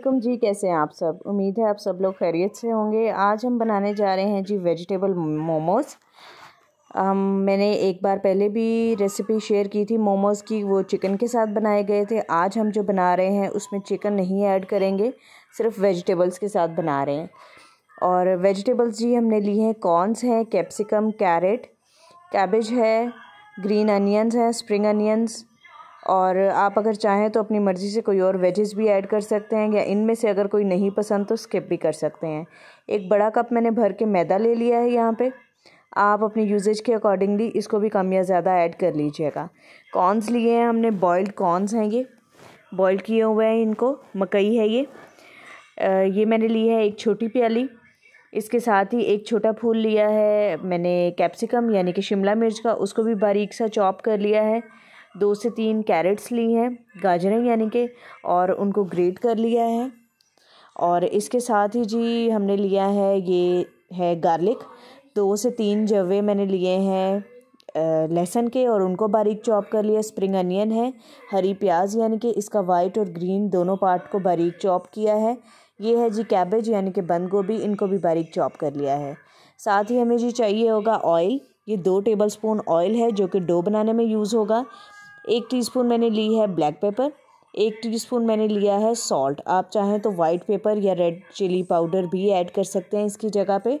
वालेकुम जी कैसे हैं आप सब उम्मीद है आप सब लोग खैरियत से होंगे आज हम बनाने जा रहे हैं जी वेजिटेबल मोमोज़ हम मैंने एक बार पहले भी रेसिपी शेयर की थी मोमोज़ की वो चिकन के साथ बनाए गए थे आज हम जो बना रहे हैं उसमें चिकन नहीं ऐड करेंगे सिर्फ वेजिटेबल्स के साथ बना रहे हैं और वेजिटेबल्स जी हमने ली हैं कॉर्नस हैं कैप्सिकम कैरेट कैबेज है ग्रीन अनियंस हैं स्प्रिंग अनियंस और आप अगर चाहें तो अपनी मर्ज़ी से कोई और वेजेस भी ऐड कर सकते हैं या इनमें से अगर कोई नहीं पसंद तो स्किप भी कर सकते हैं एक बड़ा कप मैंने भर के मैदा ले लिया है यहाँ पे आप अपने यूजेज के अकॉर्डिंगली इसको भी कम या ज़्यादा ऐड कर लीजिएगा कॉर्नस लिए हैं हमने बॉयल्ड कॉर्नस हैं ये बॉयल किए हुए हैं इनको मकई है ये आ, ये मैंने ली है एक छोटी प्याली इसके साथ ही एक छोटा फूल लिया है मैंने कैप्सिकम यानी कि शिमला मिर्च का उसको भी बारीक सा चॉप कर लिया है दो से तीन कैरेट्स ली हैं गाजरें यानी कि और उनको ग्रेट कर लिया है और इसके साथ ही जी हमने लिया है ये है गार्लिक दो से तीन जवे मैंने लिए हैं लहसन के और उनको बारीक चॉप कर लिया स्प्रिंग अनियन है हरी प्याज यानी कि इसका वाइट और ग्रीन दोनों पार्ट को बारीक चॉप किया है ये है जी कैबेज यानी कि बंद गोभी इनको भी बारीक चॉप कर लिया है साथ ही हमें जी चाहिए होगा ऑयल ये दो टेबल स्पून ऑयल है जो कि डो बनाने में यूज़ होगा एक टीस्पून मैंने ली है ब्लैक पेपर एक टीस्पून मैंने लिया है सॉल्ट आप चाहें तो वाइट पेपर या रेड चिली पाउडर भी ऐड कर सकते हैं इसकी जगह पे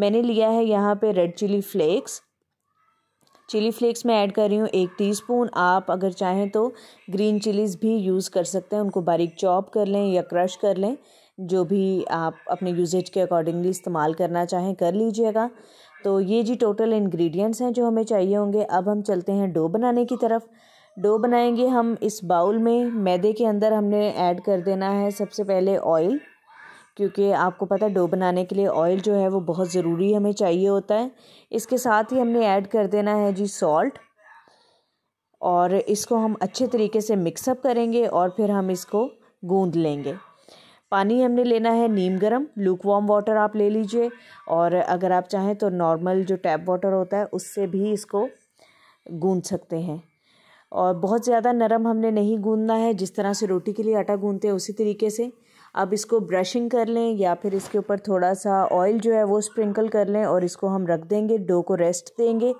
मैंने लिया है यहाँ पे red chilli flakes chilli flakes मैं ऐड कर रही हूँ एक टीस्पून आप अगर चाहें तो ग्रीन चिलीज़ भी यूज़ कर सकते हैं उनको बारीक चॉप कर लें या क्रश कर लें जो भी आप अपने यूजेज के अकॉर्डिंगली इस्तेमाल करना चाहें कर लीजिएगा तो ये जी टोटल इंग्रेडिएंट्स हैं जो हमें चाहिए होंगे अब हम चलते हैं डो बनाने की तरफ डो बनाएंगे हम इस बाउल में मैदे के अंदर हमने ऐड कर देना है सबसे पहले ऑयल क्योंकि आपको पता है डो बनाने के लिए ऑयल जो है वो बहुत ज़रूरी हमें चाहिए होता है इसके साथ ही हमने ऐड कर देना है जी सॉल्ट और इसको हम अच्छे तरीके से मिक्सअप करेंगे और फिर हम इसको गूंद लेंगे पानी हमने लेना है नीम गरम लूक वार्म वाटर आप ले लीजिए और अगर आप चाहें तो नॉर्मल जो टैप वाटर होता है उससे भी इसको गूँध सकते हैं और बहुत ज़्यादा नरम हमने नहीं गूंदना है जिस तरह से रोटी के लिए आटा गूंदते हैं उसी तरीके से अब इसको ब्रशिंग कर लें या फिर इसके ऊपर थोड़ा सा ऑयल जो है वो स्प्रिंकल कर लें और इसको हम रख देंगे डो को रेस्ट देंगे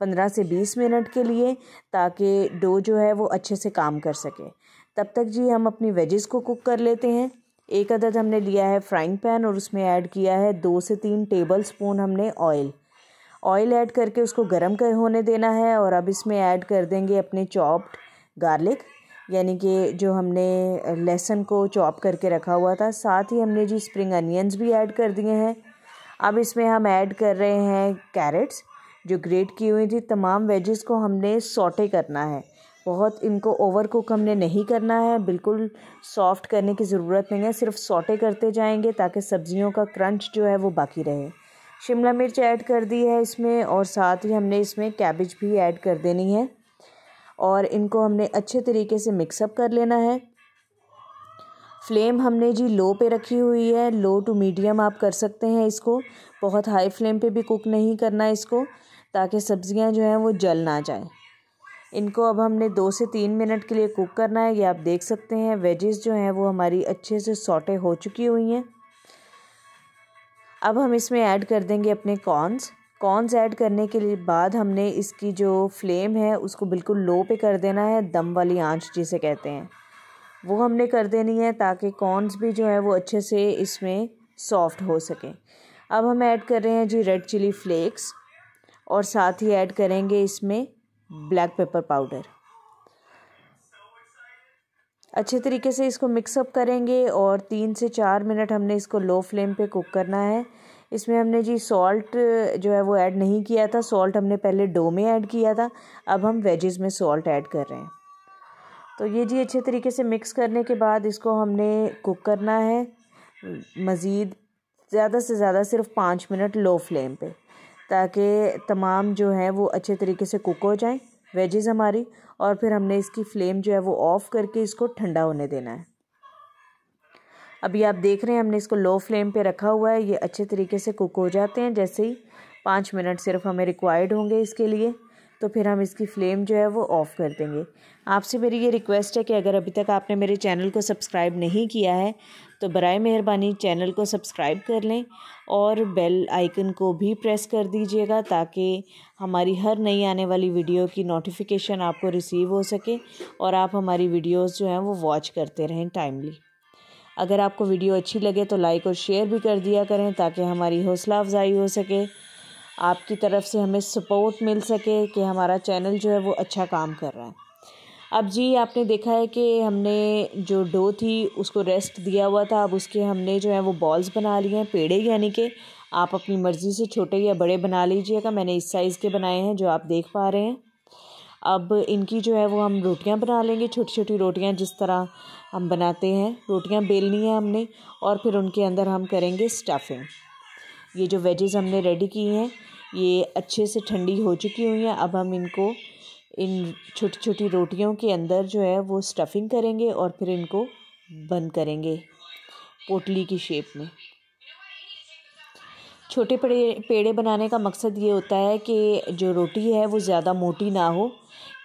पंद्रह से बीस मिनट के लिए ताकि डो जो है वो अच्छे से काम कर सके तब तक जी हम अपनी वेजेस को कुक कर लेते हैं एक अदद हमने लिया है फ्राइंग पैन और उसमें ऐड किया है दो से तीन टेबल स्पून हमने ऑयल ऑयल ऐड करके उसको गर्म कर होने देना है और अब इसमें ऐड कर देंगे अपने चॉप्ड गार्लिक यानी कि जो हमने लहसुन को चॉप करके रखा हुआ था साथ ही हमने जी स्प्रिंग अनियंस भी ऐड कर दिए हैं अब इसमें हम ऐड कर रहे हैं कैरेट्स जो ग्रेट की हुई थी तमाम वेजेस को हमने सॉटे करना है बहुत इनको ओवर कुक हमने नहीं करना है बिल्कुल सॉफ्ट करने की ज़रूरत नहीं है सिर्फ सॉटे करते जाएंगे ताकि सब्जियों का क्रंच जो है वो बाकी रहे शिमला मिर्च ऐड कर दी है इसमें और साथ ही हमने इसमें कैबिज भी ऐड कर देनी है और इनको हमने अच्छे तरीके से मिक्सअप कर लेना है फ्लेम हमने जी लो पे रखी हुई है लो टू मीडियम आप कर सकते हैं इसको बहुत हाई फ्लेम पे भी कुक नहीं करना इसको ताकि सब्ज़ियां जो हैं वो जल ना जाए इनको अब हमने दो से तीन मिनट के लिए कुक करना है ये आप देख सकते हैं वेजेस जो हैं वो हमारी अच्छे से सॉटे हो चुकी हुई हैं अब हम इसमें ऐड कर देंगे अपने कॉर्नस कॉर्नस ऐड करने के लिए बाद हमने इसकी जो फ्लेम है उसको बिल्कुल लो पे कर देना है दम वाली आंच जिसे कहते हैं वो हमने कर देनी है ताकि कॉर्नस भी जो है वो अच्छे से इसमें सॉफ्ट हो सके अब हम ऐड कर रहे हैं जी रेड चिली फ्लेक्स और साथ ही ऐड करेंगे इसमें ब्लैक पेपर पाउडर अच्छे तरीके से इसको मिक्सअप करेंगे और तीन से चार मिनट हमने इसको लो फ्लेम पे कुक करना है इसमें हमने जी सॉल्ट जो है वो ऐड नहीं किया था सॉल्ट हमने पहले डो में ऐड किया था अब हम वेजेस में सॉल्ट ऐड कर रहे हैं तो ये जी अच्छे तरीके से मिक्स करने के बाद इसको हमने कुक करना है मज़ीद ज़्यादा से ज़्यादा सिर्फ पाँच मिनट लो फ्लेम पे ताकि तमाम जो है वो अच्छे तरीके से कुक हो जाएँ वेजेज़ हमारी और फिर हमने इसकी फ्लेम जो है वो ऑफ़ करके इसको ठंडा होने देना है अभी आप देख रहे हैं हमने इसको लो फ्लेम पे रखा हुआ है ये अच्छे तरीके से कुक हो जाते हैं जैसे ही पाँच मिनट सिर्फ हमें रिक्वायर्ड होंगे इसके लिए तो फिर हम इसकी फ्लेम जो है वो ऑफ़ कर देंगे आपसे मेरी ये रिक्वेस्ट है कि अगर अभी तक आपने मेरे चैनल को सब्सक्राइब नहीं किया है तो बर मेहरबानी चैनल को सब्सक्राइब कर लें और बेल आइकन को भी प्रेस कर दीजिएगा ताकि हमारी हर नई आने वाली वीडियो की नोटिफिकेशन आपको रिसीव हो सके और आप हमारी वीडियोस जो हैं वो वॉच करते रहें टाइमली अगर आपको वीडियो अच्छी लगे तो लाइक और शेयर भी कर दिया करें ताकि हमारी हौसला अफजाई हो सके आपकी तरफ से हमें सपोर्ट मिल सके कि हमारा चैनल जो है वो अच्छा काम कर रहा है अब जी आपने देखा है कि हमने जो डो थी उसको रेस्ट दिया हुआ था अब उसके हमने जो है वो बॉल्स बना लिए हैं पेड़े यानी कि आप अपनी मर्ज़ी से छोटे या बड़े बना लीजिएगा मैंने इस साइज़ के बनाए हैं जो आप देख पा रहे हैं अब इनकी जो है वो हम रोटियां बना लेंगे छोटी छोटी रोटियां जिस तरह हम बनाते हैं रोटियां बेलनी है हमने और फिर उनके अंदर हम करेंगे स्टफिंग ये जो वेजेज़ हमने रेडी की हैं ये अच्छे से ठंडी हो चुकी हुई हैं अब हम इनको इन छोटी छोटी रोटियों के अंदर जो है वो स्टफिंग करेंगे और फिर इनको बंद करेंगे पोटली की शेप में छोटे पेड़े पेड़े बनाने का मकसद ये होता है कि जो रोटी है वो ज़्यादा मोटी ना हो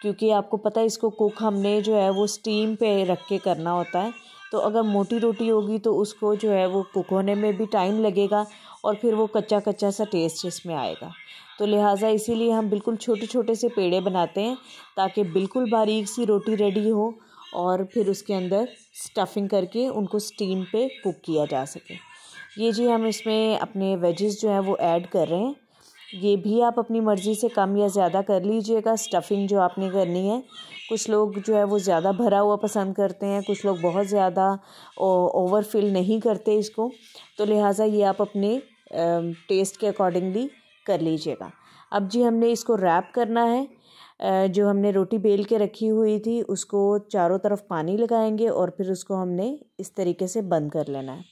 क्योंकि आपको पता है इसको कुक हमने जो है वो स्टीम पे रख के करना होता है तो अगर मोटी रोटी होगी तो उसको जो है वो कुक होने में भी टाइम लगेगा और फिर वो कच्चा कच्चा सा टेस्ट इसमें आएगा तो लिहाजा इसीलिए हम बिल्कुल छोटे छोटे से पेड़े बनाते हैं ताकि बिल्कुल बारीक सी रोटी रेडी हो और फिर उसके अंदर स्टफिंग करके उनको स्टीम पे कुक किया जा सके ये जी हम इसमें अपने वेजेस जो हैं वो ऐड कर रहे हैं ये भी आप अपनी मर्ज़ी से कम या ज़्यादा कर लीजिएगा स्टफिंग जो आपने करनी है कुछ लोग जो है वो ज़्यादा भरा हुआ पसंद करते हैं कुछ लोग बहुत ज़्यादा ओवर फिल नहीं करते इसको तो लिहाजा ये आप अपने टेस्ट के अकॉर्डिंगली कर लीजिएगा अब जी हमने इसको रैप करना है जो हमने रोटी बेल के रखी हुई थी उसको चारों तरफ पानी लगाएंगे और फिर उसको हमने इस तरीके से बंद कर लेना है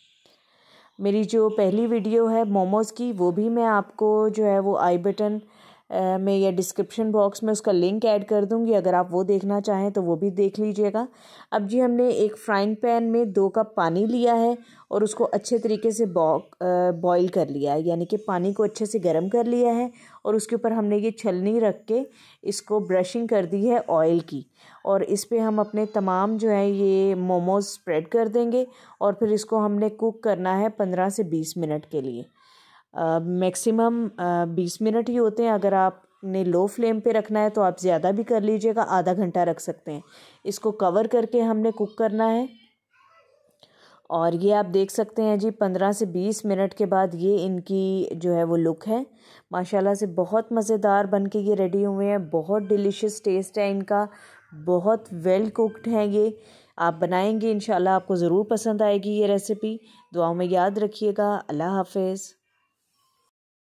मेरी जो पहली वीडियो है मोमोज़ की वो भी मैं आपको जो है वो आई बटन मैं या डिस्क्रिप्शन बॉक्स में उसका लिंक ऐड कर दूँगी अगर आप वो देखना चाहें तो वो भी देख लीजिएगा अब जी हमने एक फ्राइंग पैन में दो कप पानी लिया है और उसको अच्छे तरीके से बॉईल कर लिया है यानी कि पानी को अच्छे से गर्म कर लिया है और उसके ऊपर हमने ये छलनी रख के इसको ब्रशिंग कर दी है ऑयल की और इस पर हम अपने तमाम जो है ये मोमोज स्प्रेड कर देंगे और फिर इसको हमने कुक करना है पंद्रह से बीस मिनट के लिए मैक्सिमम बीस मिनट ही होते हैं अगर आपने लो फ्लेम पे रखना है तो आप ज़्यादा भी कर लीजिएगा आधा घंटा रख सकते हैं इसको कवर करके हमने कुक करना है और ये आप देख सकते हैं जी पंद्रह से बीस मिनट के बाद ये इनकी जो है वो लुक है माशाल्लाह से बहुत मज़ेदार बन के ये रेडी हुए हैं बहुत डिलीशियस टेस्ट है इनका बहुत वेल कुकड हैं ये आप बनाएंगे इन आपको ज़रूर पसंद आएगी ये रेसिपी दुआओं में याद रखिएगा अल्लाह हाफिज़